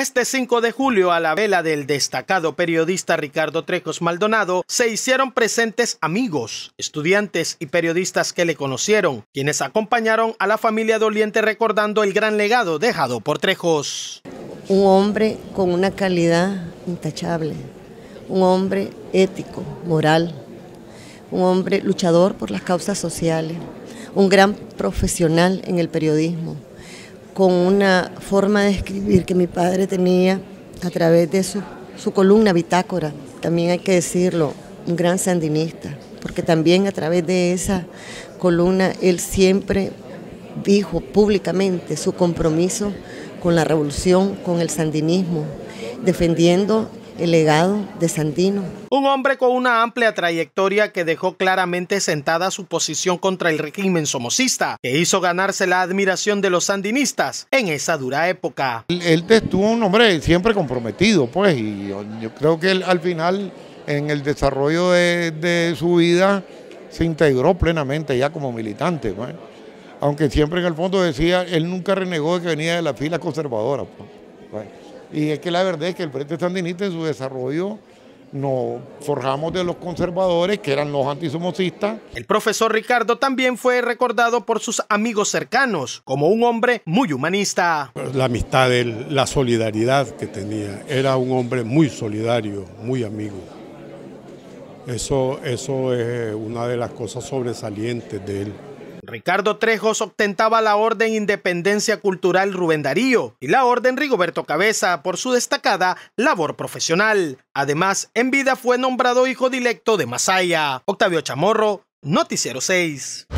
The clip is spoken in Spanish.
Este 5 de julio, a la vela del destacado periodista Ricardo Trejos Maldonado, se hicieron presentes amigos, estudiantes y periodistas que le conocieron, quienes acompañaron a la familia doliente recordando el gran legado dejado por Trejos. Un hombre con una calidad intachable, un hombre ético, moral, un hombre luchador por las causas sociales, un gran profesional en el periodismo con una forma de escribir que mi padre tenía a través de su, su columna bitácora. También hay que decirlo, un gran sandinista, porque también a través de esa columna él siempre dijo públicamente su compromiso con la revolución, con el sandinismo, defendiendo el legado de Sandino Un hombre con una amplia trayectoria que dejó claramente sentada su posición contra el régimen somocista, que hizo ganarse la admiración de los sandinistas en esa dura época. Él, estuvo un hombre siempre comprometido, pues, y yo, creo que él, al final, en el desarrollo de, su vida, se integró plenamente ya como militante, pues. aunque siempre en el fondo decía, él nunca renegó de que venía de la fila conservadora. Pues, pues. Y es que la verdad es que el Frente Sandinista en su desarrollo nos forjamos de los conservadores, que eran los antisomocistas. El profesor Ricardo también fue recordado por sus amigos cercanos como un hombre muy humanista. Pues, la amistad, de él, la solidaridad que tenía, era un hombre muy solidario, muy amigo. Eso, eso es una de las cosas sobresalientes de él. Ricardo Trejos ostentaba la Orden Independencia Cultural Rubén Darío y la Orden Rigoberto Cabeza por su destacada labor profesional. Además, en vida fue nombrado hijo directo de Masaya. Octavio Chamorro, Noticiero 6.